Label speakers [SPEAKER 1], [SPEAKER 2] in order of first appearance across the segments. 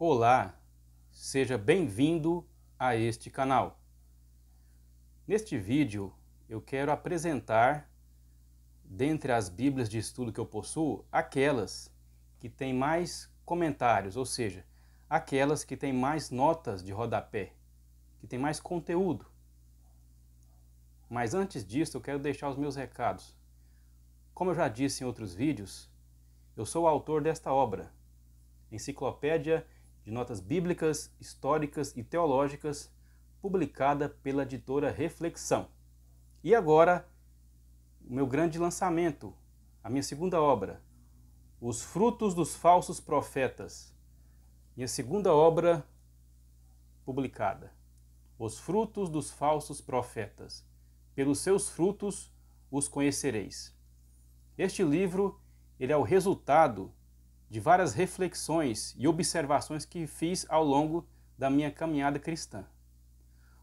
[SPEAKER 1] Olá, seja bem-vindo a este canal. Neste vídeo eu quero apresentar, dentre as Bíblias de estudo que eu possuo, aquelas que têm mais comentários, ou seja, aquelas que têm mais notas de rodapé, que têm mais conteúdo. Mas antes disso, eu quero deixar os meus recados. Como eu já disse em outros vídeos, eu sou o autor desta obra, Enciclopédia de notas bíblicas, históricas e teológicas, publicada pela editora Reflexão. E agora, o meu grande lançamento, a minha segunda obra, Os Frutos dos Falsos Profetas. Minha segunda obra publicada, Os Frutos dos Falsos Profetas. Pelos seus frutos os conhecereis. Este livro ele é o resultado de várias reflexões e observações que fiz ao longo da minha caminhada cristã.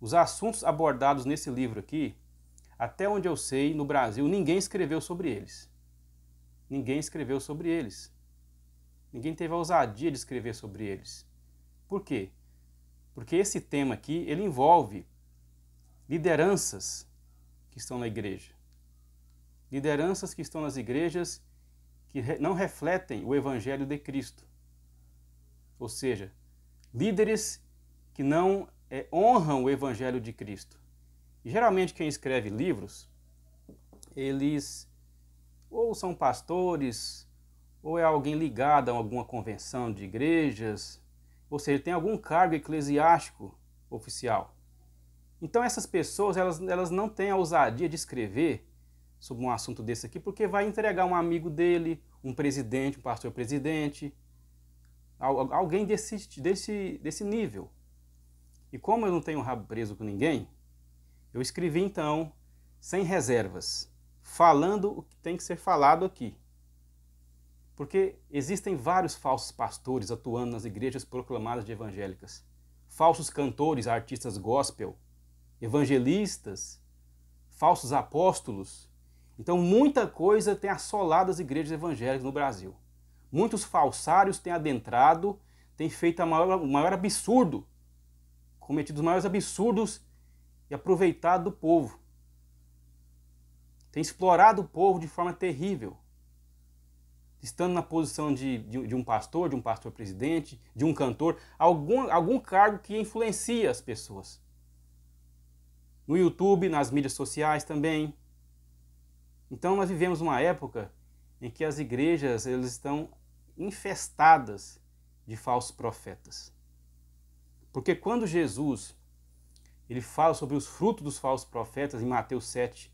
[SPEAKER 1] Os assuntos abordados nesse livro aqui, até onde eu sei, no Brasil ninguém escreveu sobre eles. Ninguém escreveu sobre eles. Ninguém teve a ousadia de escrever sobre eles. Por quê? Porque esse tema aqui, ele envolve lideranças que estão na igreja. Lideranças que estão nas igrejas que não refletem o Evangelho de Cristo. Ou seja, líderes que não é, honram o Evangelho de Cristo. E, geralmente quem escreve livros, eles ou são pastores, ou é alguém ligado a alguma convenção de igrejas, ou seja, tem algum cargo eclesiástico oficial. Então essas pessoas elas, elas não têm a ousadia de escrever sobre um assunto desse aqui, porque vai entregar um amigo dele, um presidente, um pastor presidente, alguém desse, desse, desse nível. E como eu não tenho rabo preso com ninguém, eu escrevi então, sem reservas, falando o que tem que ser falado aqui. Porque existem vários falsos pastores atuando nas igrejas proclamadas de evangélicas, falsos cantores, artistas gospel, evangelistas, falsos apóstolos, então, muita coisa tem assolado as igrejas evangélicas no Brasil. Muitos falsários têm adentrado, têm feito maior, o maior absurdo, cometido os maiores absurdos e aproveitado do povo. Tem explorado o povo de forma terrível. Estando na posição de, de, de um pastor, de um pastor-presidente, de um cantor, algum, algum cargo que influencia as pessoas. No YouTube, nas mídias sociais também, então nós vivemos uma época em que as igrejas elas estão infestadas de falsos profetas. Porque quando Jesus ele fala sobre os frutos dos falsos profetas em Mateus 7,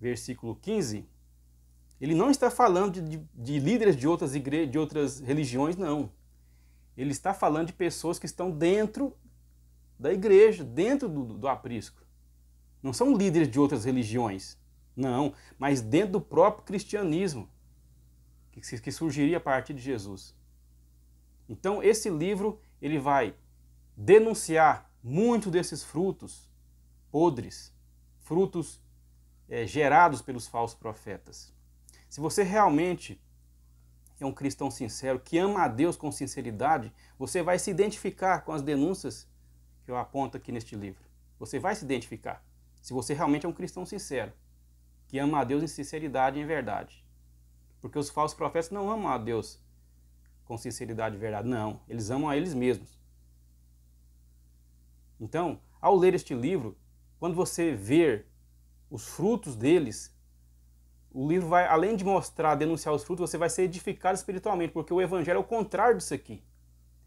[SPEAKER 1] versículo 15, ele não está falando de, de, de líderes de outras, igre... de outras religiões, não. Ele está falando de pessoas que estão dentro da igreja, dentro do, do aprisco. Não são líderes de outras religiões. Não, mas dentro do próprio cristianismo que surgiria a partir de Jesus. Então esse livro ele vai denunciar muito desses frutos podres, frutos é, gerados pelos falsos profetas. Se você realmente é um cristão sincero que ama a Deus com sinceridade, você vai se identificar com as denúncias que eu aponto aqui neste livro. Você vai se identificar, se você realmente é um cristão sincero que ama a Deus em sinceridade e em verdade. Porque os falsos profetas não amam a Deus com sinceridade e verdade, não. Eles amam a eles mesmos. Então, ao ler este livro, quando você ver os frutos deles, o livro vai, além de mostrar, denunciar os frutos, você vai ser edificado espiritualmente, porque o evangelho é o contrário disso aqui.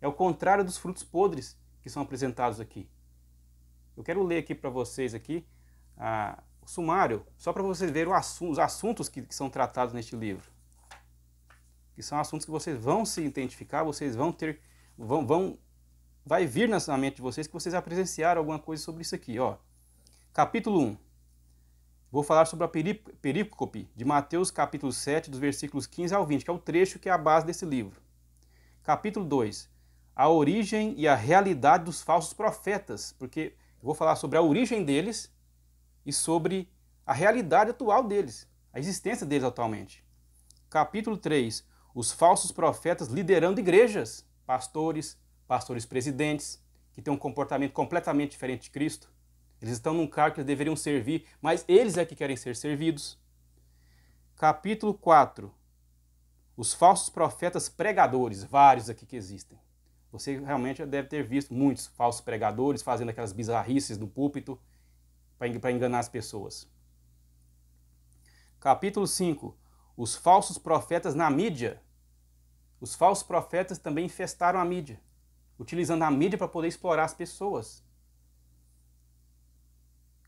[SPEAKER 1] É o contrário dos frutos podres que são apresentados aqui. Eu quero ler aqui para vocês aqui a, ah, o sumário, só para vocês verem assunto, os assuntos que, que são tratados neste livro. Que são assuntos que vocês vão se identificar, vocês vão ter, vão, vão vai vir na mente de vocês que vocês já presenciaram alguma coisa sobre isso aqui. Ó. Capítulo 1. Vou falar sobre a perícope de Mateus, capítulo 7, dos versículos 15 ao 20, que é o trecho que é a base desse livro. Capítulo 2. A origem e a realidade dos falsos profetas, porque vou falar sobre a origem deles e sobre a realidade atual deles, a existência deles atualmente. Capítulo 3: Os falsos profetas liderando igrejas, pastores, pastores presidentes, que têm um comportamento completamente diferente de Cristo. Eles estão num cargo que eles deveriam servir, mas eles é que querem ser servidos. Capítulo 4: Os falsos profetas pregadores, vários aqui que existem. Você realmente deve ter visto muitos falsos pregadores fazendo aquelas bizarrices no púlpito para enganar as pessoas. Capítulo 5. Os falsos profetas na mídia. Os falsos profetas também infestaram a mídia, utilizando a mídia para poder explorar as pessoas.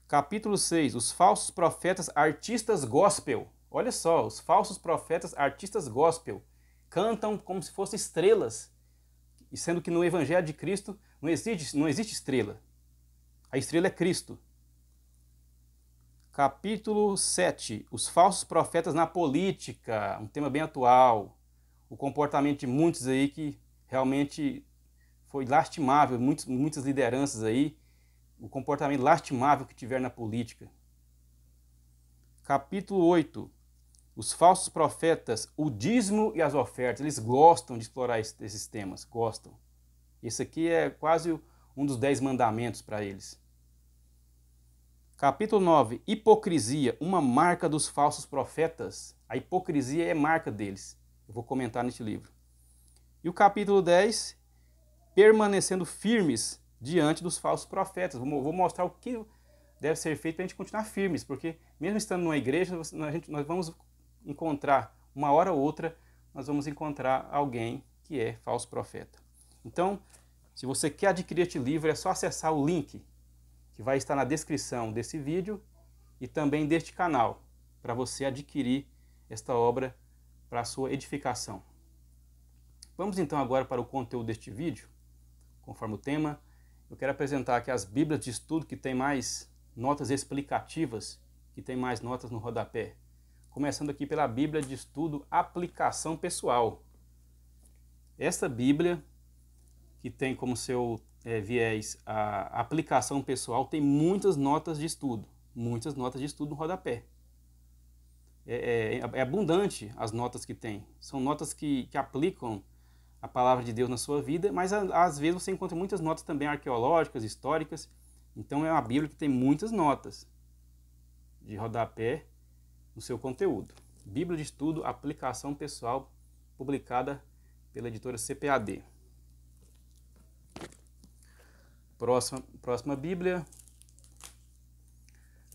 [SPEAKER 1] Capítulo 6. Os falsos profetas artistas gospel. Olha só, os falsos profetas artistas gospel cantam como se fossem estrelas, sendo que no Evangelho de Cristo não existe, não existe estrela. A estrela é Cristo. Capítulo 7: Os falsos profetas na política, um tema bem atual. O comportamento de muitos aí que realmente foi lastimável, muitos, muitas lideranças aí, o comportamento lastimável que tiveram na política. Capítulo 8: Os falsos profetas, o dízimo e as ofertas. Eles gostam de explorar esses temas, gostam. Esse aqui é quase um dos dez mandamentos para eles. Capítulo 9: Hipocrisia, uma marca dos falsos profetas. A hipocrisia é marca deles. Eu vou comentar neste livro. E o capítulo 10: Permanecendo firmes diante dos falsos profetas. Vou mostrar o que deve ser feito para a gente continuar firmes, porque mesmo estando numa igreja, nós vamos encontrar, uma hora ou outra, nós vamos encontrar alguém que é falso profeta. Então, se você quer adquirir este livro, é só acessar o link que vai estar na descrição desse vídeo e também deste canal, para você adquirir esta obra para a sua edificação. Vamos então agora para o conteúdo deste vídeo, conforme o tema. Eu quero apresentar aqui as Bíblias de estudo que tem mais notas explicativas, que tem mais notas no rodapé. Começando aqui pela Bíblia de estudo Aplicação Pessoal. Esta Bíblia, que tem como seu é, viés a aplicação pessoal, tem muitas notas de estudo, muitas notas de estudo no rodapé. É, é, é abundante as notas que tem. São notas que, que aplicam a palavra de Deus na sua vida, mas às vezes você encontra muitas notas também arqueológicas, históricas. Então é uma Bíblia que tem muitas notas de rodapé no seu conteúdo. Bíblia de Estudo, Aplicação Pessoal, publicada pela editora CPAD. Próxima, próxima Bíblia.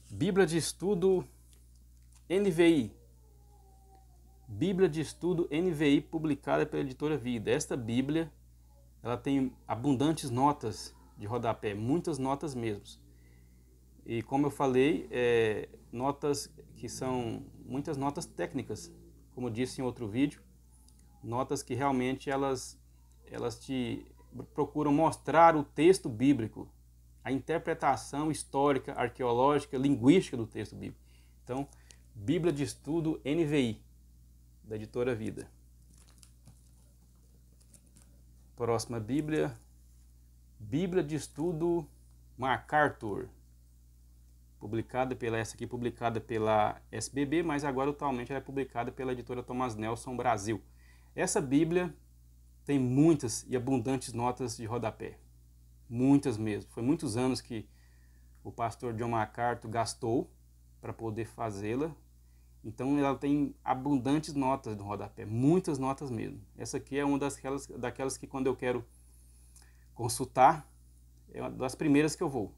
[SPEAKER 1] Bíblia de Estudo NVI. Bíblia de Estudo NVI publicada pela editora Vida. Esta Bíblia ela tem abundantes notas de rodapé, muitas notas mesmo. E como eu falei, é, notas que são muitas notas técnicas, como eu disse em outro vídeo, notas que realmente elas, elas te procuram mostrar o texto bíblico, a interpretação histórica, arqueológica, linguística do texto bíblico. Então, Bíblia de Estudo NVI, da editora Vida. Próxima Bíblia, Bíblia de Estudo MacArthur, publicada pela essa aqui publicada pela SBB, mas agora atualmente ela é publicada pela editora Thomas Nelson Brasil. Essa Bíblia tem muitas e abundantes notas de rodapé. Muitas mesmo. Foi muitos anos que o pastor John MacArthur gastou para poder fazê-la. Então ela tem abundantes notas de rodapé, muitas notas mesmo. Essa aqui é uma das daquelas, daquelas que quando eu quero consultar, é uma das primeiras que eu vou.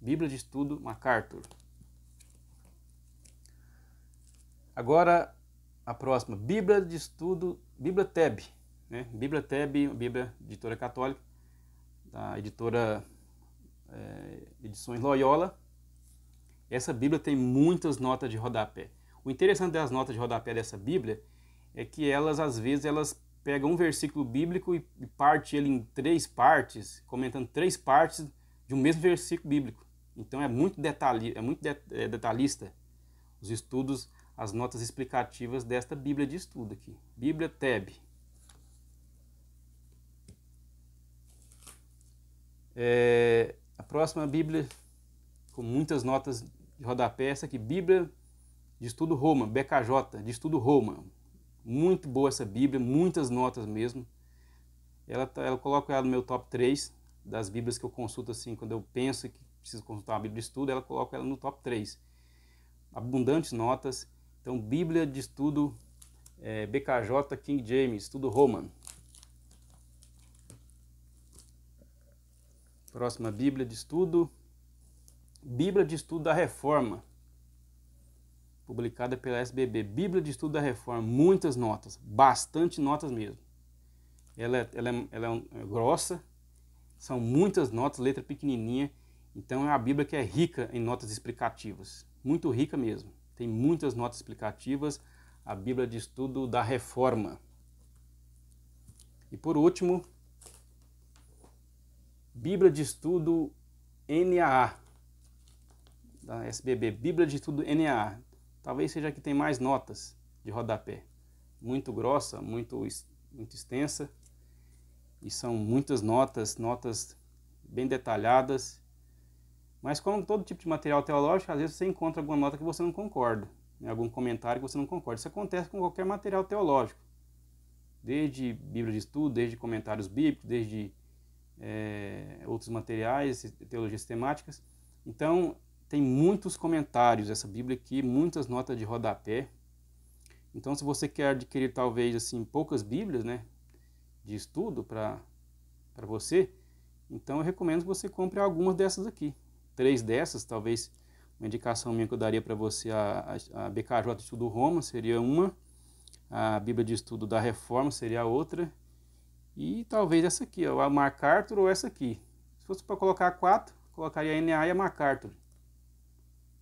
[SPEAKER 1] Bíblia de Estudo MacArthur. Agora a próxima, Bíblia de Estudo, Bíblia Teb. Né? Bíblia Teb, é Bíblia Editora Católica, da editora é, Edições Loyola. Essa Bíblia tem muitas notas de rodapé. O interessante das notas de rodapé dessa Bíblia é que elas, às vezes, elas pegam um versículo bíblico e parte ele em três partes, comentando três partes de um mesmo versículo bíblico. Então é muito, é muito é, detalhista os estudos, as notas explicativas desta Bíblia de estudo aqui. Bíblia Teb, É, a próxima é Bíblia, com muitas notas de rodapé, essa aqui, Bíblia de Estudo Roma, BKJ, de Estudo Roma. Muito boa essa Bíblia, muitas notas mesmo. Ela, tá, ela coloca ela no meu top 3 das Bíblias que eu consulto assim, quando eu penso que preciso consultar uma Bíblia de estudo, ela coloca ela no top 3. Abundantes notas. Então, Bíblia de Estudo é, BKJ King James, Estudo Roma. Próxima Bíblia de estudo. Bíblia de estudo da Reforma. Publicada pela SBB. Bíblia de estudo da Reforma. Muitas notas. Bastante notas mesmo. Ela, é, ela, é, ela é grossa. São muitas notas, letra pequenininha. Então é uma Bíblia que é rica em notas explicativas. Muito rica mesmo. Tem muitas notas explicativas. A Bíblia de estudo da Reforma. E por último, Bíblia de Estudo NAA, da SBB, Bíblia de Estudo NAA. Talvez seja a que tem mais notas de rodapé. Muito grossa, muito, muito extensa. E são muitas notas, notas bem detalhadas. Mas como todo tipo de material teológico, às vezes você encontra alguma nota que você não concorda, né? algum comentário que você não concorda. Isso acontece com qualquer material teológico. Desde Bíblia de estudo, desde comentários bíblicos, desde é, outros materiais, teologias sistemáticas. Então, tem muitos comentários essa Bíblia aqui, muitas notas de rodapé. Então, se você quer adquirir talvez assim poucas Bíblias, né, de estudo para para você, então eu recomendo que você compre algumas dessas aqui. Três dessas, talvez uma indicação minha que eu daria para você a, a, a BKJ de Estudo Roma seria uma, a Bíblia de Estudo da Reforma seria a outra e talvez essa aqui, ó, a MacArthur ou essa aqui. Se fosse para colocar quatro, colocaria a NA e a MacArthur.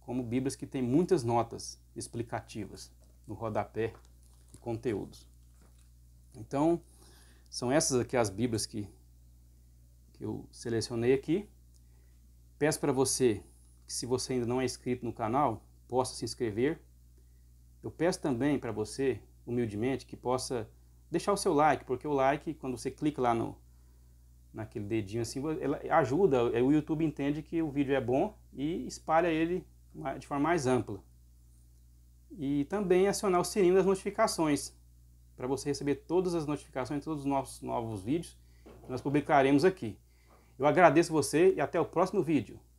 [SPEAKER 1] Como Bíblias que tem muitas notas explicativas no rodapé e conteúdos. Então, são essas aqui as Bíblias que, que eu selecionei aqui. Peço para você que, se você ainda não é inscrito no canal, possa se inscrever. Eu peço também para você, humildemente, que possa deixar o seu like, porque o like, quando você clica lá no naquele dedinho assim, ela ajuda, é, o YouTube entende que o vídeo é bom e espalha ele de forma mais ampla. E também acionar o sininho das notificações, para você receber todas as notificações, de todos os nossos novos vídeos que nós publicaremos aqui. Eu agradeço você e até o próximo vídeo.